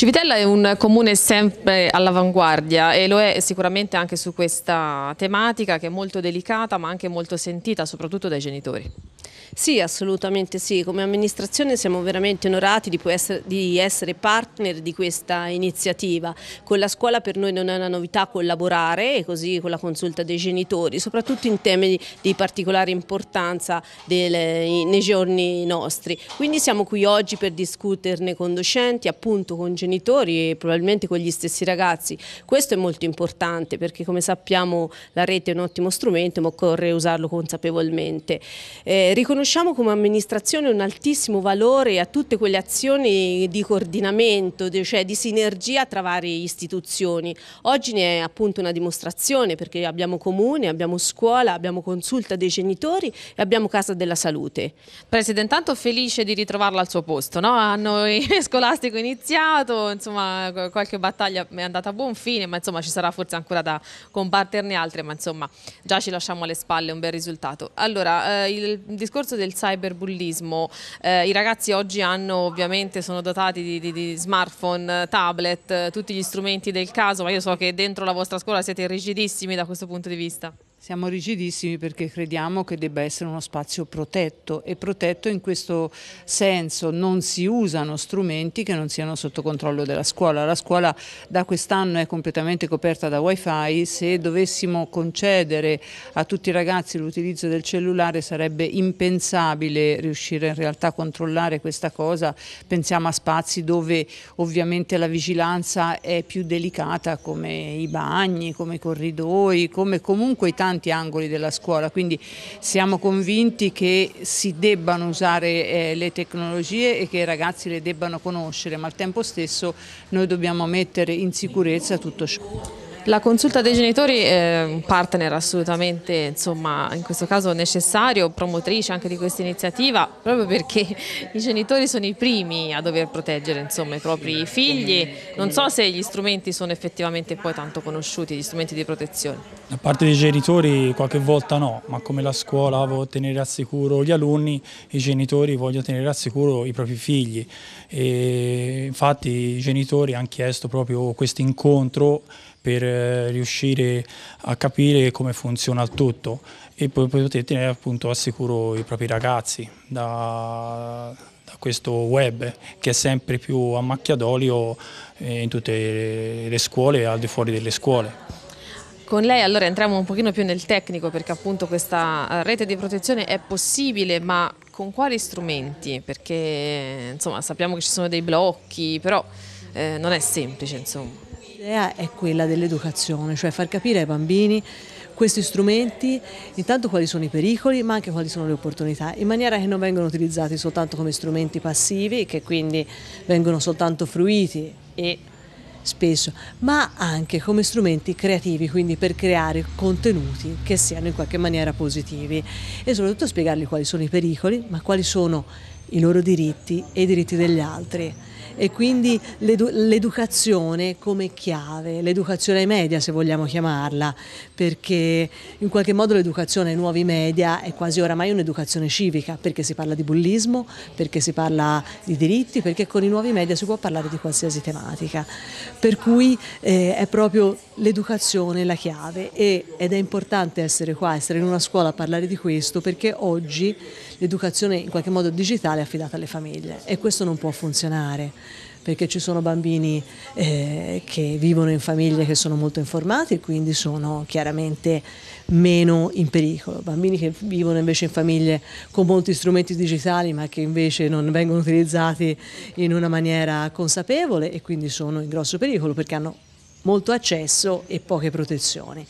Civitella è un comune sempre all'avanguardia e lo è sicuramente anche su questa tematica che è molto delicata ma anche molto sentita soprattutto dai genitori. Sì, assolutamente sì. Come amministrazione siamo veramente onorati di, essere, partner di questa iniziativa. Con la scuola per noi non è una novità collaborare e così con la consulta dei genitori, soprattutto in temi di, particolare importanza nei giorni nostri. Quindi siamo qui oggi per discuterne con docenti, appunto con genitori e probabilmente con gli stessi ragazzi. Questo è molto importante perché come sappiamo la rete è un ottimo strumento ma occorre usarlo consapevolmente. Eh, riconosciamo come amministrazione un altissimo valore a tutte quelle azioni di coordinamento, cioè di sinergia tra varie istituzioni. Oggi ne è appunto una dimostrazione perché abbiamo comune, abbiamo scuola, abbiamo consulta dei genitori e abbiamo casa della salute. Presidente, tanto felice di ritrovarla al suo posto, no? Anno scolastico iniziato, insomma qualche battaglia è andata a buon fine, ma insomma ci sarà forse ancora da combatterne altre, ma insomma già ci lasciamo alle spalle un bel risultato. Allora, eh, il discorso discorso del cyberbullismo, eh, i ragazzi oggi hanno ovviamente, sono dotati di, di, di, smartphone, tablet, tutti gli strumenti del caso, ma io so che dentro la vostra scuola siete rigidissimi da questo punto di vista. Siamo rigidissimi perché crediamo che debba essere uno spazio protetto e protetto in questo senso non si usano strumenti che non siano sotto controllo della scuola. La scuola da quest'anno è completamente coperta da wifi, se dovessimo concedere a tutti i ragazzi l'utilizzo del cellulare sarebbe impensabile riuscire in realtà a controllare questa cosa. Pensiamo a spazi dove ovviamente la vigilanza è più delicata come i bagni, come i corridoi, come comunque i tanti tanti angoli della scuola, quindi siamo convinti che si debbano usare eh, le tecnologie e che i ragazzi le debbano conoscere, ma al tempo stesso noi dobbiamo mettere in sicurezza tutto ciò. La consulta dei genitori è un partner assolutamente, insomma, in questo caso necessario, promotrice anche di questa iniziativa, proprio perché i genitori sono i primi a dover proteggere insomma, i propri figli. Non so se gli strumenti sono effettivamente poi tanto conosciuti, gli strumenti di protezione. Da parte dei genitori qualche volta no, ma come la scuola vuole tenere al sicuro gli alunni, i genitori vogliono tenere al sicuro i propri figli. E infatti i genitori hanno chiesto proprio questo incontro per eh, riuscire a capire come funziona il tutto e poi potete tenere appunto al sicuro i propri ragazzi da, da questo web che è sempre più a macchia d'olio eh, in tutte le scuole e al di fuori delle scuole. Con lei allora entriamo un pochino più nel tecnico perché appunto questa eh, rete di protezione è possibile ma con quali strumenti? Perché insomma sappiamo che ci sono dei blocchi però eh, non è semplice insomma. L'idea è quella dell'educazione, cioè far capire ai bambini questi strumenti, intanto quali sono i pericoli ma anche quali sono le opportunità, in maniera che non vengano utilizzati soltanto come strumenti passivi che quindi vengono soltanto fruiti e spesso, ma anche come strumenti creativi, quindi per creare contenuti che siano in qualche maniera positivi e soprattutto spiegargli quali sono i pericoli ma quali sono i loro diritti e i diritti degli altri e quindi l'educazione come chiave, l'educazione ai media se vogliamo chiamarla, perché in qualche modo l'educazione ai nuovi media è quasi oramai un'educazione civica, perché si parla di bullismo, perché si parla di diritti, perché con i nuovi media si può parlare di qualsiasi tematica. Per cui eh, è proprio l'educazione la chiave e, ed è importante essere qua, essere in una scuola a parlare di questo, perché oggi l'educazione in qualche modo digitale è affidata alle famiglie e questo non può funzionare perché ci sono bambini eh, che vivono in famiglie che sono molto informati e quindi sono chiaramente meno in pericolo, bambini che vivono invece in famiglie con molti strumenti digitali ma che invece non vengono utilizzati in una maniera consapevole e quindi sono in grosso pericolo perché hanno molto accesso e poche protezioni.